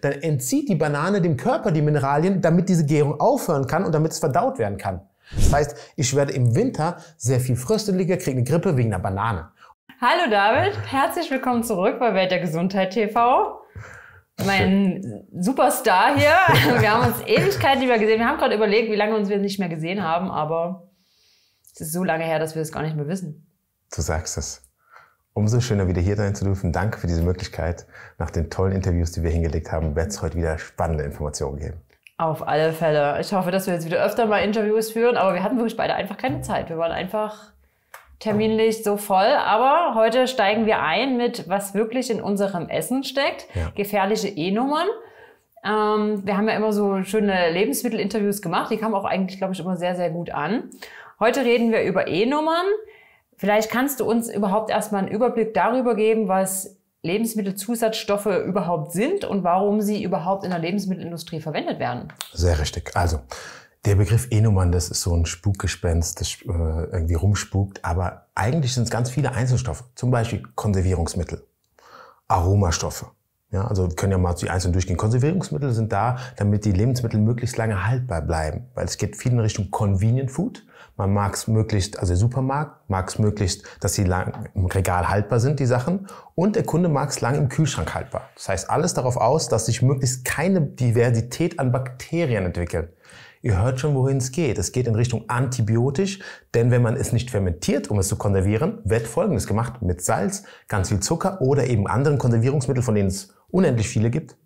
dann entzieht die Banane dem Körper die Mineralien, damit diese Gärung aufhören kann und damit es verdaut werden kann. Das heißt, ich werde im Winter sehr viel frösteliger, kriege eine Grippe wegen einer Banane. Hallo David, herzlich willkommen zurück bei Welt der Gesundheit TV. Mein Superstar hier. Wir haben uns Ewigkeit nicht mehr gesehen. Wir haben gerade überlegt, wie lange uns wir nicht mehr gesehen haben, aber es ist so lange her, dass wir es gar nicht mehr wissen. Du sagst es. Umso schöner, wieder hier sein zu dürfen. Danke für diese Möglichkeit. Nach den tollen Interviews, die wir hingelegt haben, wird es heute wieder spannende Informationen geben. Auf alle Fälle. Ich hoffe, dass wir jetzt wieder öfter mal Interviews führen, aber wir hatten wirklich beide einfach keine Zeit. Wir waren einfach terminlich so voll. Aber heute steigen wir ein mit, was wirklich in unserem Essen steckt. Ja. Gefährliche E-Nummern. Ähm, wir haben ja immer so schöne Lebensmittelinterviews gemacht. Die kamen auch eigentlich, glaube ich, immer sehr, sehr gut an. Heute reden wir über E-Nummern, Vielleicht kannst du uns überhaupt erstmal einen Überblick darüber geben, was Lebensmittelzusatzstoffe überhaupt sind und warum sie überhaupt in der Lebensmittelindustrie verwendet werden. Sehr richtig. Also der Begriff Enumann, das ist so ein Spukgespenst, das äh, irgendwie rumspukt, aber eigentlich sind es ganz viele Einzelstoffe, zum Beispiel Konservierungsmittel, Aromastoffe. Ja, also wir können ja mal die einzelnen durchgehen. Konservierungsmittel sind da, damit die Lebensmittel möglichst lange haltbar bleiben, weil es geht viel in Richtung Convenient Food. Man mag es möglichst, also der Supermarkt mag es möglichst, dass sie lang im Regal haltbar sind, die Sachen. Und der Kunde mag es lang im Kühlschrank haltbar. Das heißt, alles darauf aus, dass sich möglichst keine Diversität an Bakterien entwickelt. Ihr hört schon, wohin es geht. Es geht in Richtung antibiotisch, denn wenn man es nicht fermentiert, um es zu konservieren, wird Folgendes gemacht mit Salz, ganz viel Zucker oder eben anderen Konservierungsmitteln, von denen es unendlich viele gibt,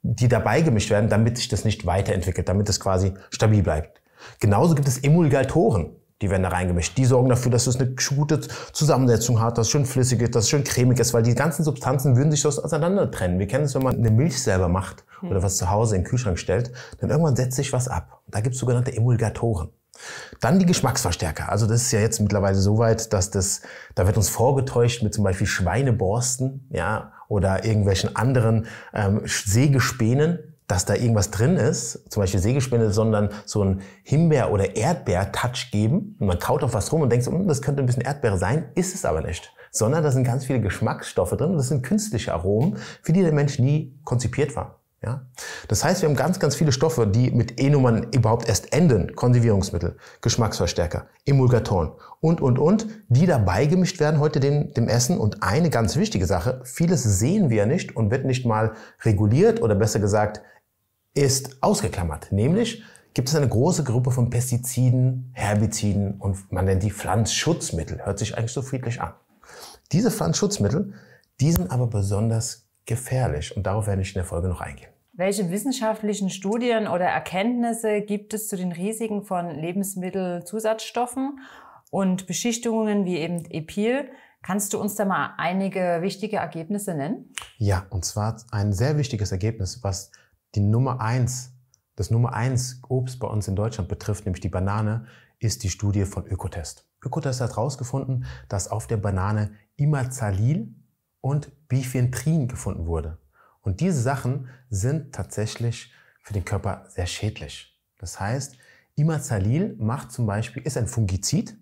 die dabei gemischt werden, damit sich das nicht weiterentwickelt, damit es quasi stabil bleibt. Genauso gibt es Emulgatoren. Die werden da reingemischt. Die sorgen dafür, dass es eine gute Zusammensetzung hat, dass es schön flüssig ist, dass es schön cremig ist, weil die ganzen Substanzen würden sich sonst auseinander trennen. Wir kennen es, wenn man eine Milch selber macht hm. oder was zu Hause in den Kühlschrank stellt, dann irgendwann setzt sich was ab. Da gibt es sogenannte Emulgatoren. Dann die Geschmacksverstärker. Also das ist ja jetzt mittlerweile so weit, dass das, da wird uns vorgetäuscht mit zum Beispiel Schweineborsten, ja, oder irgendwelchen anderen ähm, Sägespänen, dass da irgendwas drin ist, zum Beispiel Sägespäne, sondern so ein Himbeer- oder Erdbeer-Touch geben. Und man kaut auf was rum und denkt, so, hm, das könnte ein bisschen Erdbeere sein, ist es aber nicht. Sondern da sind ganz viele Geschmacksstoffe drin und das sind künstliche Aromen, für die der Mensch nie konzipiert war. Ja? Das heißt, wir haben ganz, ganz viele Stoffe, die mit E-Nummern überhaupt erst enden. Konservierungsmittel, Geschmacksverstärker, Emulgatoren und, und, und, die dabei gemischt werden heute dem, dem Essen. Und eine ganz wichtige Sache, vieles sehen wir nicht und wird nicht mal reguliert oder besser gesagt ist ausgeklammert. Nämlich gibt es eine große Gruppe von Pestiziden, Herbiziden und man nennt die Pflanzschutzmittel. Hört sich eigentlich so friedlich an. Diese Pflanzschutzmittel, die sind aber besonders gefährlich und darauf werde ich in der Folge noch eingehen. Welche wissenschaftlichen Studien oder Erkenntnisse gibt es zu den Risiken von Lebensmittelzusatzstoffen und Beschichtungen wie eben Epil? Kannst du uns da mal einige wichtige Ergebnisse nennen? Ja, und zwar ein sehr wichtiges Ergebnis, was die Nummer eins, das Nummer eins Obst bei uns in Deutschland betrifft, nämlich die Banane, ist die Studie von Ökotest. Ökotest hat herausgefunden, dass auf der Banane Imazalil und Bifentrin gefunden wurde. Und diese Sachen sind tatsächlich für den Körper sehr schädlich. Das heißt, Imazalil macht zum Beispiel, ist ein Fungizid.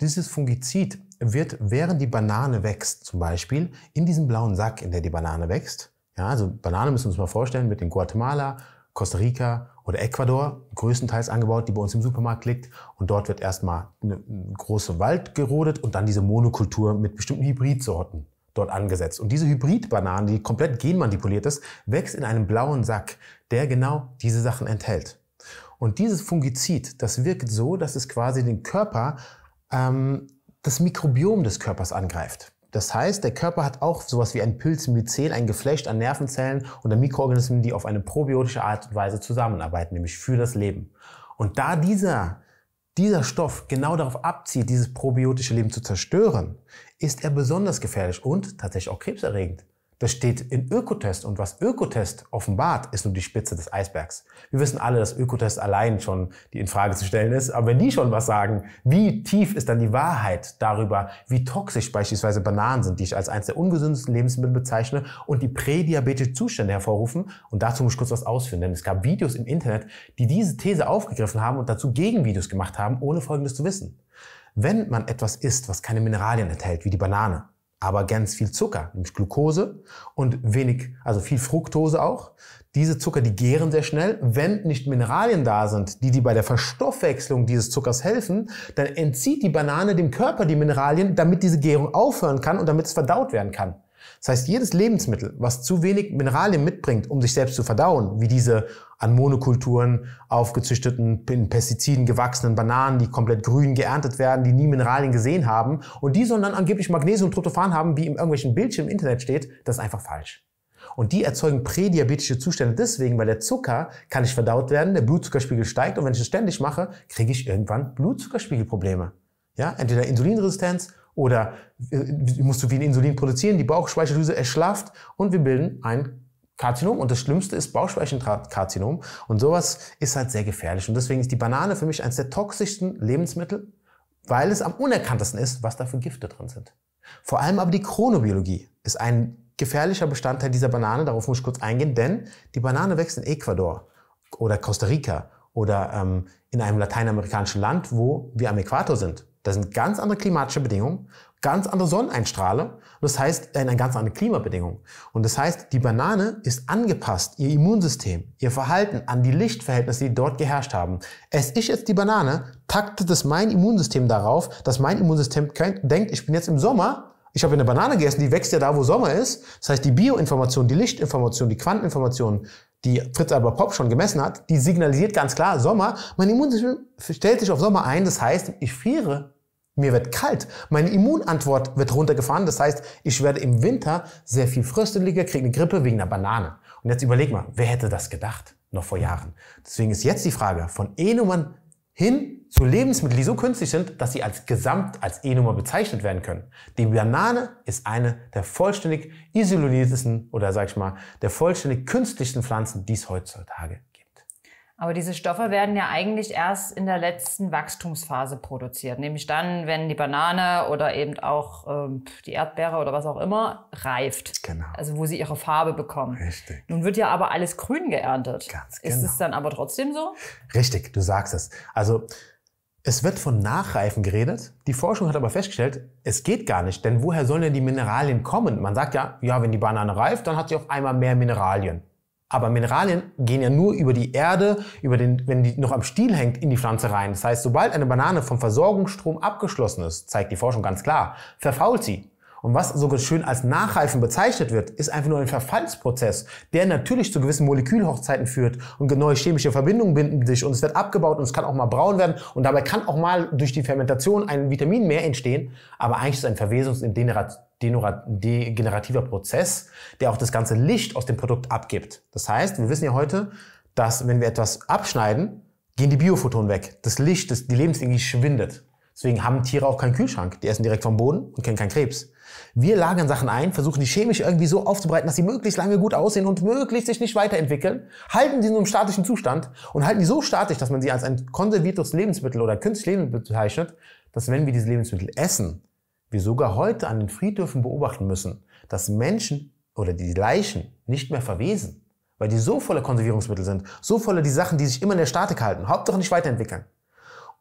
Dieses Fungizid wird, während die Banane wächst, zum Beispiel in diesem blauen Sack, in der die Banane wächst, ja, also Banane müssen wir uns mal vorstellen, mit in Guatemala, Costa Rica oder Ecuador, größtenteils angebaut, die bei uns im Supermarkt liegt. Und dort wird erstmal eine große Wald gerodet und dann diese Monokultur mit bestimmten Hybridsorten dort angesetzt. Und diese Hybridbanane, die komplett genmanipuliert ist, wächst in einem blauen Sack, der genau diese Sachen enthält. Und dieses Fungizid, das wirkt so, dass es quasi den Körper, ähm, das Mikrobiom des Körpers angreift. Das heißt, der Körper hat auch sowas wie ein Pilzmyzel, ein Geflecht an Nervenzellen oder Mikroorganismen, die auf eine probiotische Art und Weise zusammenarbeiten, nämlich für das Leben. Und da dieser, dieser Stoff genau darauf abzieht, dieses probiotische Leben zu zerstören, ist er besonders gefährlich und tatsächlich auch krebserregend. Das steht in Ökotest und was Ökotest offenbart, ist nur die Spitze des Eisbergs. Wir wissen alle, dass Ökotest allein schon die Infrage zu stellen ist, aber wenn die schon was sagen, wie tief ist dann die Wahrheit darüber, wie toxisch beispielsweise Bananen sind, die ich als eines der ungesündesten Lebensmittel bezeichne und die prädiabetische Zustände hervorrufen? Und dazu muss ich kurz was ausführen, denn es gab Videos im Internet, die diese These aufgegriffen haben und dazu Gegenvideos gemacht haben, ohne Folgendes zu wissen. Wenn man etwas isst, was keine Mineralien enthält, wie die Banane, aber ganz viel Zucker, nämlich Glucose und wenig, also viel Fructose auch. Diese Zucker, die gären sehr schnell. Wenn nicht Mineralien da sind, die die bei der Verstoffwechslung dieses Zuckers helfen, dann entzieht die Banane dem Körper die Mineralien, damit diese Gärung aufhören kann und damit es verdaut werden kann. Das heißt, jedes Lebensmittel, was zu wenig Mineralien mitbringt, um sich selbst zu verdauen, wie diese an Monokulturen aufgezüchteten, in Pestiziden gewachsenen Bananen, die komplett grün geerntet werden, die nie Mineralien gesehen haben und die sollen dann angeblich Magnesium und Tryptophan haben, wie in irgendwelchen Bildschirm im Internet steht, das ist einfach falsch. Und die erzeugen prädiabetische Zustände deswegen, weil der Zucker kann nicht verdaut werden, der Blutzuckerspiegel steigt und wenn ich das ständig mache, kriege ich irgendwann Blutzuckerspiegelprobleme. Ja, entweder Insulinresistenz oder äh, musst du wie ein Insulin produzieren, die Bauchspeicheldrüse erschlafft und wir bilden ein Karzinom und das Schlimmste ist Bauchspeicheldrüsenkarzinom und sowas ist halt sehr gefährlich und deswegen ist die Banane für mich eines der toxischsten Lebensmittel, weil es am unerkanntesten ist, was da für Gifte drin sind. Vor allem aber die Chronobiologie ist ein gefährlicher Bestandteil dieser Banane, darauf muss ich kurz eingehen, denn die Banane wächst in Ecuador oder Costa Rica oder ähm, in einem lateinamerikanischen Land, wo wir am Äquator sind. Das sind ganz andere klimatische Bedingungen, ganz andere Sonneneinstrahlung. Das heißt, äh, eine ganz andere Klimabedingung. Und das heißt, die Banane ist angepasst, ihr Immunsystem, ihr Verhalten an die Lichtverhältnisse, die dort geherrscht haben. Es ist jetzt die Banane, taktet es mein Immunsystem darauf, dass mein Immunsystem denkt, ich bin jetzt im Sommer, ich habe eine Banane gegessen, die wächst ja da, wo Sommer ist. Das heißt, die Bioinformation, die Lichtinformation, die Quanteninformation, die Fritz Albert Popp schon gemessen hat, die signalisiert ganz klar Sommer. Mein Immunsystem stellt sich auf Sommer ein. Das heißt, ich friere. Mir wird kalt. Meine Immunantwort wird runtergefahren. Das heißt, ich werde im Winter sehr viel frösteliger, kriege eine Grippe wegen einer Banane. Und jetzt überleg mal, wer hätte das gedacht? Noch vor Jahren. Deswegen ist jetzt die Frage von Enumann hin so Lebensmittel, die so künstlich sind, dass sie als Gesamt als E-Nummer bezeichnet werden können. Die Banane ist eine der vollständig isoliertesten oder sag ich mal, der vollständig künstlichsten Pflanzen, die es heutzutage gibt. Aber diese Stoffe werden ja eigentlich erst in der letzten Wachstumsphase produziert, nämlich dann, wenn die Banane oder eben auch ähm, die Erdbeere oder was auch immer reift. Genau. Also wo sie ihre Farbe bekommen. Richtig. Nun wird ja aber alles grün geerntet. Ganz genau. Ist es genau. dann aber trotzdem so? Richtig, du sagst es. Also es wird von Nachreifen geredet. Die Forschung hat aber festgestellt, es geht gar nicht, denn woher sollen denn die Mineralien kommen? Man sagt ja, ja, wenn die Banane reift, dann hat sie auf einmal mehr Mineralien. Aber Mineralien gehen ja nur über die Erde, über den, wenn die noch am Stiel hängt, in die Pflanze rein. Das heißt, sobald eine Banane vom Versorgungsstrom abgeschlossen ist, zeigt die Forschung ganz klar, verfault sie. Und was so schön als Nachreifen bezeichnet wird, ist einfach nur ein Verfallsprozess, der natürlich zu gewissen Molekülhochzeiten führt und neue genau chemische Verbindungen binden sich und es wird abgebaut und es kann auch mal braun werden und dabei kann auch mal durch die Fermentation ein Vitamin mehr entstehen. Aber eigentlich ist es ein Verwesungs- und degenerativer Prozess, der auch das ganze Licht aus dem Produkt abgibt. Das heißt, wir wissen ja heute, dass wenn wir etwas abschneiden, gehen die Biophotonen weg. Das Licht, das, die Lebensenergie schwindet. Deswegen haben Tiere auch keinen Kühlschrank. Die essen direkt vom Boden und kennen keinen Krebs. Wir lagern Sachen ein, versuchen die chemisch irgendwie so aufzubereiten, dass sie möglichst lange gut aussehen und möglichst sich nicht weiterentwickeln, halten die in so einem statischen Zustand und halten die so statisch, dass man sie als ein konserviertes Lebensmittel oder künstliches Lebensmittel bezeichnet, dass wenn wir diese Lebensmittel essen, wir sogar heute an den Friedhöfen beobachten müssen, dass Menschen oder die Leichen nicht mehr verwesen, weil die so voller Konservierungsmittel sind, so voller die Sachen, die sich immer in der Statik halten, Hauptsache nicht weiterentwickeln.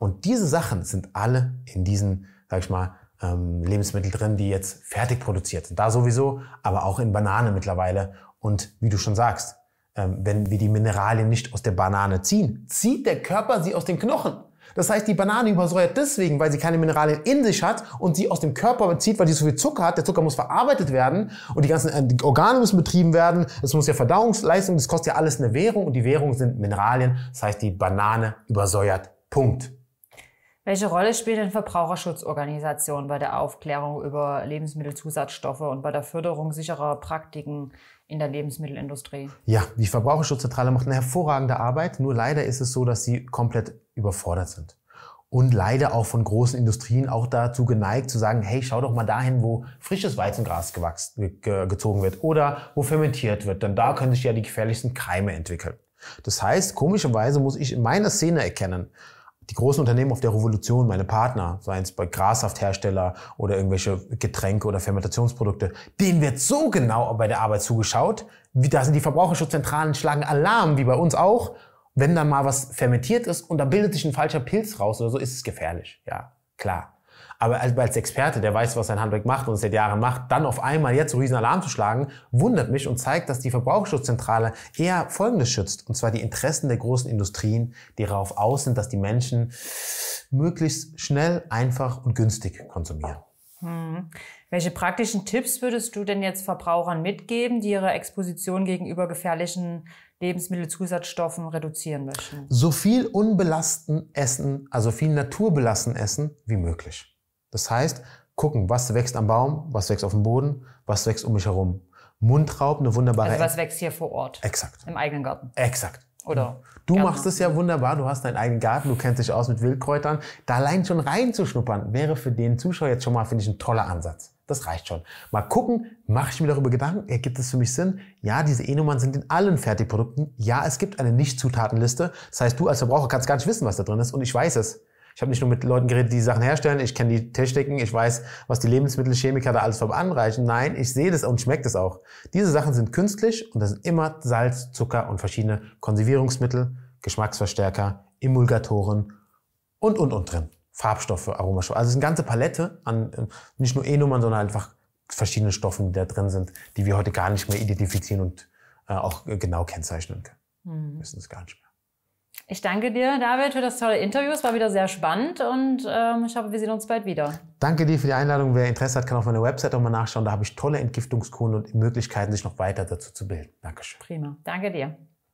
Und diese Sachen sind alle in diesen, sag ich mal, ähm, Lebensmittel drin, die jetzt fertig produziert sind. Da sowieso, aber auch in Banane mittlerweile. Und wie du schon sagst, ähm, wenn wir die Mineralien nicht aus der Banane ziehen, zieht der Körper sie aus den Knochen. Das heißt, die Banane übersäuert deswegen, weil sie keine Mineralien in sich hat und sie aus dem Körper zieht, weil sie so viel Zucker hat. Der Zucker muss verarbeitet werden und die ganzen äh, Organe müssen betrieben werden. Es muss ja Verdauungsleistung, das kostet ja alles eine Währung und die Währung sind Mineralien. Das heißt, die Banane übersäuert. Punkt. Welche Rolle spielt denn Verbraucherschutzorganisationen bei der Aufklärung über Lebensmittelzusatzstoffe und bei der Förderung sicherer Praktiken in der Lebensmittelindustrie? Ja, die Verbraucherschutzzentrale macht eine hervorragende Arbeit, nur leider ist es so, dass sie komplett überfordert sind und leider auch von großen Industrien auch dazu geneigt zu sagen, hey, schau doch mal dahin, wo frisches Weizengras gewachsen, ge gezogen wird oder wo fermentiert wird, denn da können sich ja die gefährlichsten Keime entwickeln. Das heißt, komischerweise muss ich in meiner Szene erkennen, die großen Unternehmen auf der Revolution, meine Partner, seien es bei Grashafthersteller oder irgendwelche Getränke oder Fermentationsprodukte, denen wird so genau bei der Arbeit zugeschaut. Wie, da sind die Verbraucherschutzzentralen, schlagen Alarm, wie bei uns auch. Wenn dann mal was fermentiert ist und da bildet sich ein falscher Pilz raus oder so, ist es gefährlich. Ja, klar. Aber als Experte, der weiß, was sein Handwerk macht und es seit Jahren macht, dann auf einmal jetzt so riesen Alarm zu schlagen, wundert mich und zeigt, dass die Verbraucherschutzzentrale eher Folgendes schützt, und zwar die Interessen der großen Industrien, die darauf aus sind, dass die Menschen möglichst schnell, einfach und günstig konsumieren. Hm. Welche praktischen Tipps würdest du denn jetzt Verbrauchern mitgeben, die ihre Exposition gegenüber gefährlichen Lebensmittelzusatzstoffen reduzieren möchten? So viel unbelasten Essen, also viel naturbelasten Essen wie möglich. Das heißt, gucken, was wächst am Baum, was wächst auf dem Boden, was wächst um mich herum. Mundraub, eine wunderbare. Also was wächst hier vor Ort? Exakt. Im eigenen Garten. Exakt. Oder? Du Gärtner. machst es ja wunderbar, du hast deinen eigenen Garten, du kennst dich aus mit Wildkräutern. Da allein schon reinzuschnuppern, wäre für den Zuschauer jetzt schon mal, finde ich, ein toller Ansatz. Das reicht schon. Mal gucken, mache ich mir darüber Gedanken, ergibt es für mich Sinn? Ja, diese E-Nummern sind in allen Fertigprodukten. Ja, es gibt eine Nicht-Zutatenliste. Das heißt, du als Verbraucher kannst gar nicht wissen, was da drin ist und ich weiß es. Ich habe nicht nur mit Leuten geredet, die, Sachen herstellen, ich kenne die Techniken, ich weiß, was die Lebensmittelchemiker da alles vom anreichen. Nein, ich sehe das und schmeckt es auch. Diese Sachen sind künstlich und da sind immer Salz, Zucker und verschiedene Konservierungsmittel, Geschmacksverstärker, Emulgatoren und, und, und drin. Farbstoffe, Aromastoffe. Also es ist eine ganze Palette an ähm, nicht nur E-Nummern, sondern einfach verschiedene Stoffen, die da drin sind, die wir heute gar nicht mehr identifizieren und äh, auch äh, genau kennzeichnen können. Mhm. Wissen es gar nicht mehr. Ich danke dir, David, für das tolle Interview. Es war wieder sehr spannend und ähm, ich hoffe, wir sehen uns bald wieder. Danke dir für die Einladung. Wer Interesse hat, kann auf meiner Website auch mal nachschauen. Da habe ich tolle Entgiftungskuren und Möglichkeiten, sich noch weiter dazu zu bilden. Dankeschön. Prima. Danke dir.